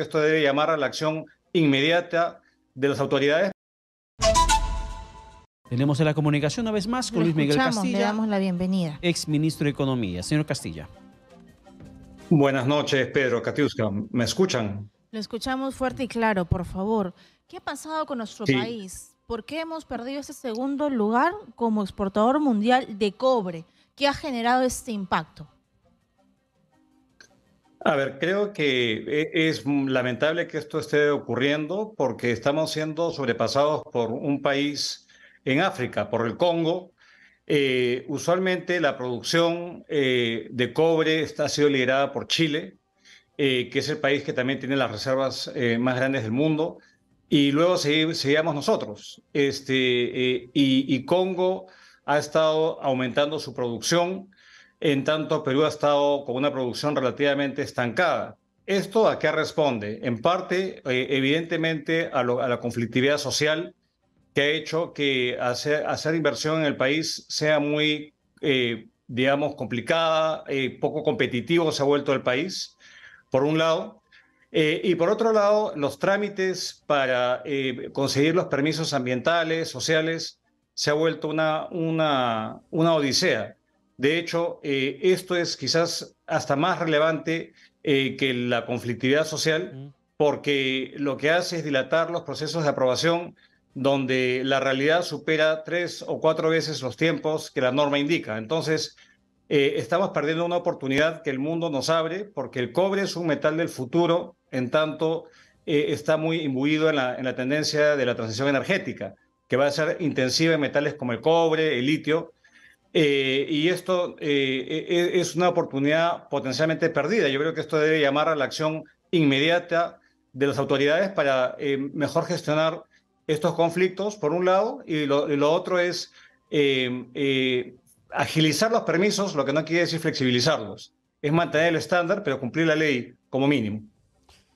esto debe llamar a la acción inmediata de las autoridades. Tenemos en la comunicación una vez más con Luis Miguel Castilla. Le damos la bienvenida. Ex ministro de Economía. Señor Castilla. Buenas noches, Pedro Catiusca. ¿Me escuchan? Lo escuchamos fuerte y claro, por favor. ¿Qué ha pasado con nuestro país? ¿Por qué hemos perdido ese segundo lugar como exportador mundial de cobre? ¿Qué ha generado este impacto? A ver, creo que e, es lamentable que esto esté ocurriendo porque estamos siendo sobrepasados por un país en África, por el Congo. Eh, usualmente la producción eh, de cobre está, ha sido liderada por Chile, eh, que es el país que también tiene las reservas más grandes del mundo, y luego seguíamos nosotros. Este, y, y Congo ha estado aumentando su producción. En tanto, Perú ha estado con una producción relativamente estancada. ¿Esto a qué responde? En parte, eh, evidentemente, a, la conflictividad social que ha hecho que hacer, inversión en el país sea muy, eh, digamos, complicada, eh, poco competitivo se ha vuelto el país, por un lado. y por otro lado, los trámites para conseguir los permisos ambientales, sociales, se ha vuelto una, una, una odisea. De hecho, eh, esto es quizás hasta más relevante eh, que la conflictividad social, porque lo que hace es dilatar los procesos de aprobación donde la realidad supera tres o cuatro veces los tiempos que la norma indica. Entonces, eh, estamos perdiendo una oportunidad que el mundo nos abre, porque el cobre es un metal del futuro, en tanto está muy imbuido en la, en la tendencia de la transición energética, que va a ser intensiva en metales como el cobre, el litio, eh, y esto eh, e, e, es una oportunidad potencialmente perdida. Yo creo que esto debe llamar a la acción inmediata de las autoridades para eh, mejor gestionar estos conflictos, por un lado, y lo otro es agilizar los permisos, lo que no quiere decir flexibilizarlos. Es mantener el estándar, pero cumplir la ley como mínimo.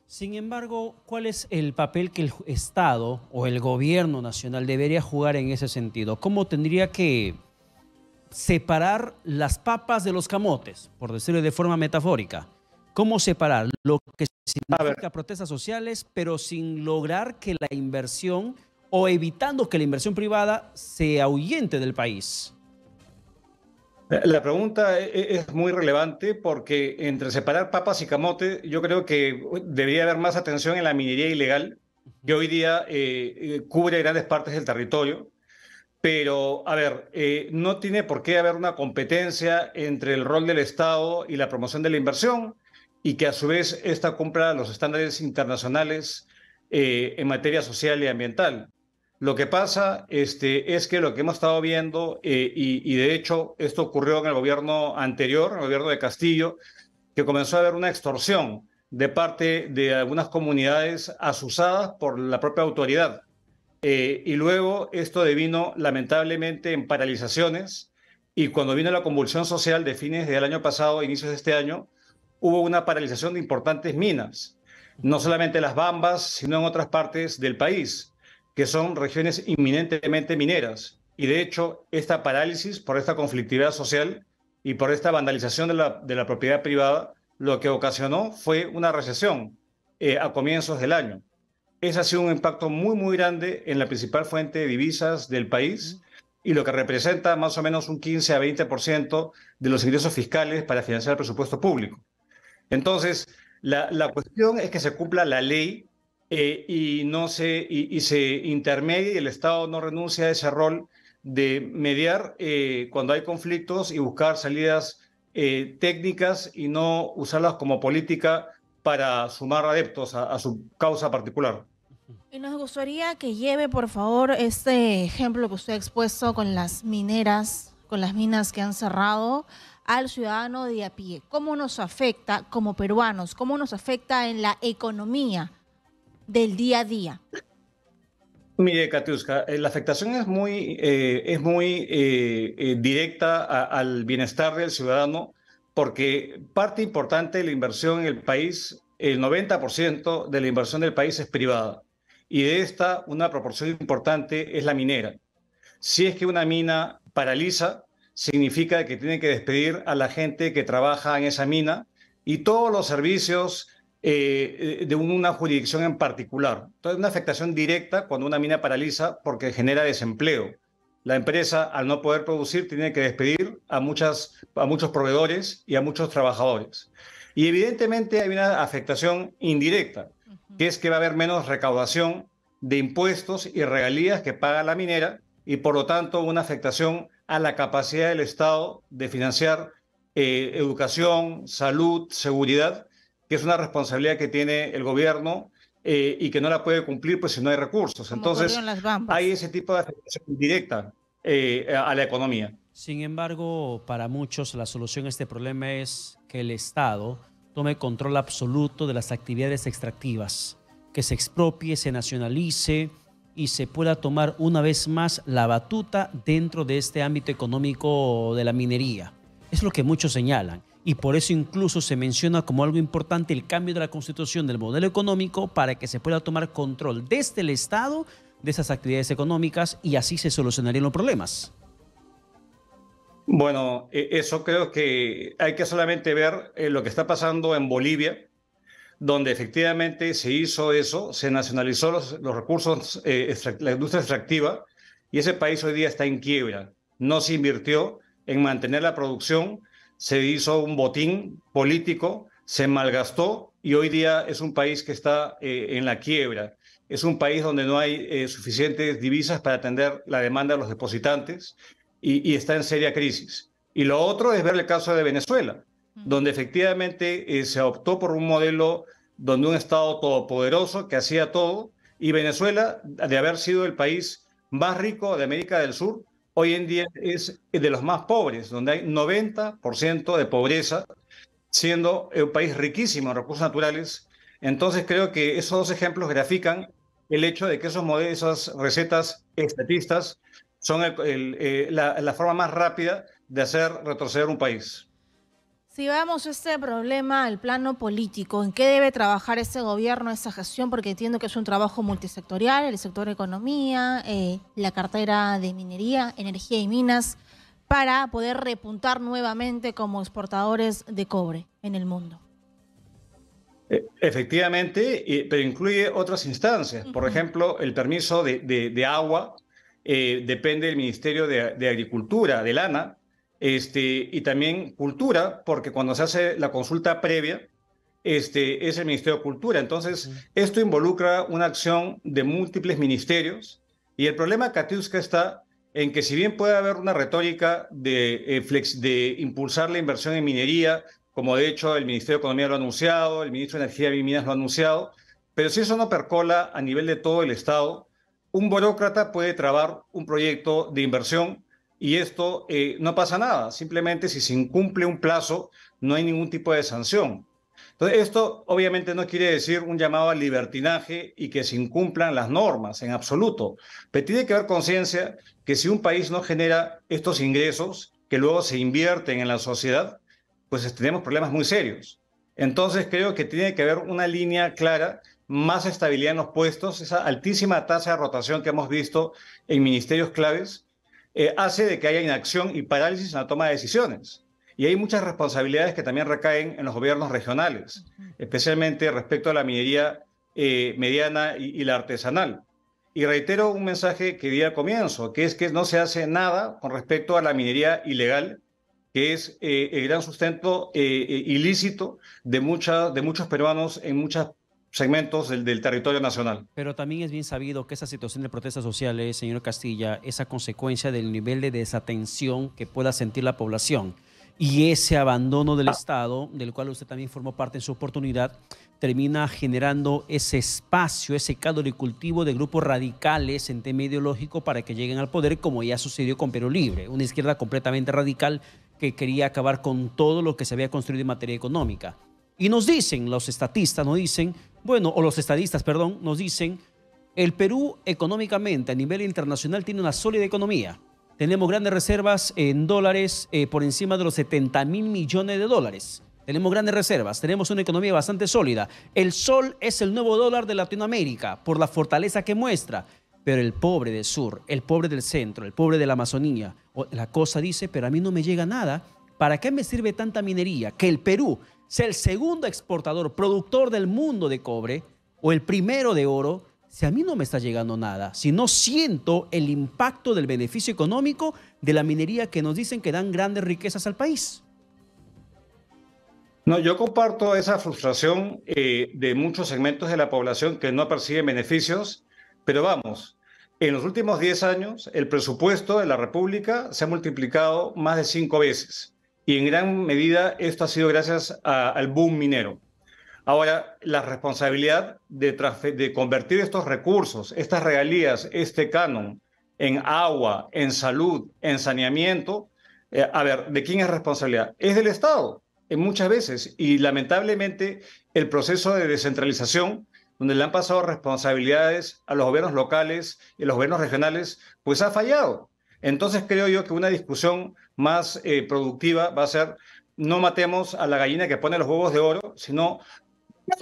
Sin embargo, ¿cuál es el papel que el Estado o el gobierno nacional debería jugar en ese sentido? ¿Cómo tendría que separar las papas de los camotes, por decirlo de forma metafórica. ¿Cómo separar lo que significa protestas sociales, pero sin lograr que la inversión o evitando que la inversión privada se ahuyente del país? La pregunta e-, e-, es muy relevante porque entre separar papas y camotes, yo creo que debería haber más atención en la minería ilegal, que hoy día eh, eh, cubre grandes partes del territorio. Pero, a ver, eh, no tiene por qué haber una competencia entre el rol del Estado y la promoción de la inversión y que a su vez esta cumpla los estándares internacionales eh, en materia social y ambiental. Lo que pasa este, es que lo que hemos estado viendo, eh, y, de hecho esto ocurrió en el gobierno anterior, el gobierno de Castillo, que comenzó a haber una extorsión de parte de algunas comunidades asusadas por la propia autoridad. Eh, y luego esto devino lamentablemente en paralizaciones y cuando vino la convulsión social de fines del año pasado, inicios de este año, hubo una paralización de importantes minas, no solamente en las Bambas, sino en otras partes del país, que son regiones inminentemente mineras. Y de hecho, esta parálisis por esta conflictividad social y por esta vandalización de la, propiedad privada, lo que ocasionó fue una recesión eh, a comienzos del año ese ha sido un impacto muy, muy grande en la principal fuente de divisas del país y lo que representa más o menos un 15 a 20% de los ingresos fiscales para financiar el presupuesto público. Entonces, la, cuestión es que se cumpla la ley eh, y, no se, y, se intermedie y el Estado no renuncia a ese rol de mediar eh, cuando hay conflictos y buscar salidas eh, técnicas y no usarlas como política para sumar adeptos a su causa particular. Y nos gustaría que lleve, por favor, este ejemplo que usted ha expuesto con las mineras, con las minas que han cerrado, al ciudadano de a pie. ¿Cómo nos afecta como peruanos? ¿Cómo nos afecta en la economía del día a día? Mire, Katiuska, eh, la afectación es muy, eh, es muy eh, directa al bienestar del ciudadano porque parte importante de la inversión en el país, el 90% de la inversión del país es privada y de esta una proporción importante es la minera. Si es que una mina paraliza, significa que tiene que despedir a la gente que trabaja en esa mina y todos los servicios eh, eh, de una jurisdicción en particular. Entonces, una afectación directa cuando una mina paraliza porque genera desempleo. La empresa, al no poder producir, tiene que despedir a, muchas, a muchos proveedores y a muchos trabajadores. Y evidentemente hay una afectación indirecta que es que va a haber menos recaudación de impuestos y regalías que paga la minera y por lo tanto una afectación a la capacidad del Estado de financiar eh, educación, salud, seguridad, que es una responsabilidad que tiene el gobierno eh, y que no la puede cumplir pues si no hay recursos. Entonces hay ese tipo de afectación directa eh, a la economía. Sin embargo, para muchos la solución a este problema es que el Estado tome control absoluto de las actividades extractivas, que se expropie, se nacionalice y se pueda tomar una vez más la batuta dentro de este ámbito económico de la minería. Es lo que muchos señalan y por eso incluso se menciona como algo importante el cambio de la constitución del modelo económico para que se pueda tomar control desde el Estado de esas actividades económicas y así se solucionarían los problemas. Bueno, e, eso creo que hay que solamente ver eh, lo que está pasando en Bolivia, donde efectivamente se hizo eso, se nacionalizó los, recursos, eh, la industria extractiva, y ese país hoy día está en quiebra. No se invirtió en mantener la producción, se hizo un botín político, se malgastó y hoy día es un país que está eh, en la quiebra. Es un país donde no hay suficientes divisas para atender la demanda de los depositantes y, está en seria crisis. Y lo otro es ver el caso de Venezuela, donde efectivamente eh, se optó por un modelo donde un Estado todopoderoso que hacía todo, y Venezuela, de haber sido el país más rico de América del Sur, hoy en día es de los más pobres, donde hay 90% de pobreza, siendo un país riquísimo en recursos naturales. Entonces creo que esos dos ejemplos grafican el hecho de que esos modelos, esas recetas estatistas son eh, la, forma más rápida de hacer retroceder un país. Si vamos a este problema al plano político, ¿en qué debe trabajar ese gobierno, esa gestión? Porque entiendo que es un trabajo multisectorial, el sector de economía, eh, la cartera de minería, energía y minas, para poder repuntar nuevamente como exportadores de cobre en el mundo. Eh, efectivamente, pero incluye otras instancias, por ejemplo, el permiso de agua eh, depende del Ministerio de, de Agricultura, de lana este, y también Cultura, porque cuando se hace la consulta previa, este, es el Ministerio de Cultura. Entonces, esto involucra una acción de múltiples ministerios y el problema Katiuska está en que si bien puede haber una retórica de, eh, de impulsar la inversión en minería, como de hecho el Ministerio de Economía lo ha anunciado, el Ministro de Energía y Minas lo ha anunciado, pero si eso no percola a nivel de todo el Estado, un burócrata puede trabar un proyecto de inversión y esto eh, no pasa nada. Simplemente si se incumple un plazo, no hay ningún tipo de sanción. Entonces, esto obviamente no quiere decir un llamado al libertinaje y que se incumplan las normas en absoluto, pero tiene que haber conciencia que si un país no genera estos ingresos que luego se invierten en la sociedad, pues tenemos problemas muy serios. Entonces creo que tiene que haber una línea clara más estabilidad en los puestos, esa altísima tasa de rotación que hemos visto en ministerios claves, eh, hace de que haya inacción y parálisis en la toma de decisiones. Y hay muchas responsabilidades que también recaen en los gobiernos regionales, especialmente respecto a la minería eh, mediana y, la artesanal. Y reitero un mensaje que di al comienzo, que es que no se hace nada con respecto a la minería ilegal, que es eh, el gran sustento ilícito de, mucha, de muchos peruanos en muchas segmentos del, territorio nacional. Pero también es bien sabido que esa situación de protestas sociales, señor Castilla, es a consecuencia del nivel de desatención que pueda sentir la población. Y ese abandono del Estado, del cual usted también formó parte en su oportunidad, termina generando ese espacio, ese caldo de cultivo de grupos radicales en tema ideológico para que lleguen al poder, como ya sucedió con Perú Libre, una izquierda completamente radical que quería acabar con todo lo que se había construido en materia económica. Y nos dicen, los estatistas nos dicen, bueno, o los estadistas, perdón, nos dicen, el Perú económicamente a nivel internacional tiene una sólida economía. Tenemos grandes reservas en dólares eh, por encima de los 70 mil millones de dólares. Tenemos grandes reservas, tenemos una economía bastante sólida. El sol es el nuevo dólar de Latinoamérica por la fortaleza que muestra. Pero el pobre del sur, el pobre del centro, el pobre de la Amazonía, la cosa dice, pero a mí no me llega nada. ¿Para qué me sirve tanta minería? Que el Perú, sea el segundo exportador, productor del mundo de cobre o el primero de oro, si a mí no me está llegando nada, si no siento el impacto del beneficio económico de la minería que nos dicen que dan grandes riquezas al país. No, yo comparto esa frustración eh, de muchos segmentos de la población que no perciben beneficios, pero vamos, en los últimos 10 años el presupuesto de la República se ha multiplicado más de 5 veces y en gran medida esto ha sido gracias al boom minero. Ahora, la responsabilidad de, convertir estos recursos, estas regalías, este canon en agua, en salud, en saneamiento, eh, a ver, ¿de quién es responsabilidad? Es del Estado, en muchas veces, y lamentablemente el proceso de descentralización, donde le han pasado responsabilidades a los gobiernos locales y a los gobiernos regionales, pues ha fallado. Entonces creo yo que una discusión más eh, productiva va a ser no matemos a la gallina que pone los huevos de oro, sino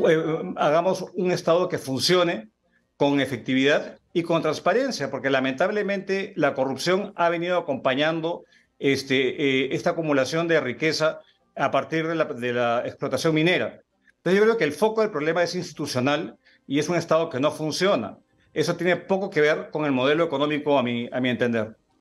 eh, hagamos un Estado que funcione con efectividad y con transparencia, porque lamentablemente la corrupción ha venido acompañando este, eh, esta acumulación de riqueza a partir de la, explotación minera. Entonces yo creo que el foco del problema es institucional y es un Estado que no funciona. Eso tiene poco que ver con el modelo económico, a a mi entender.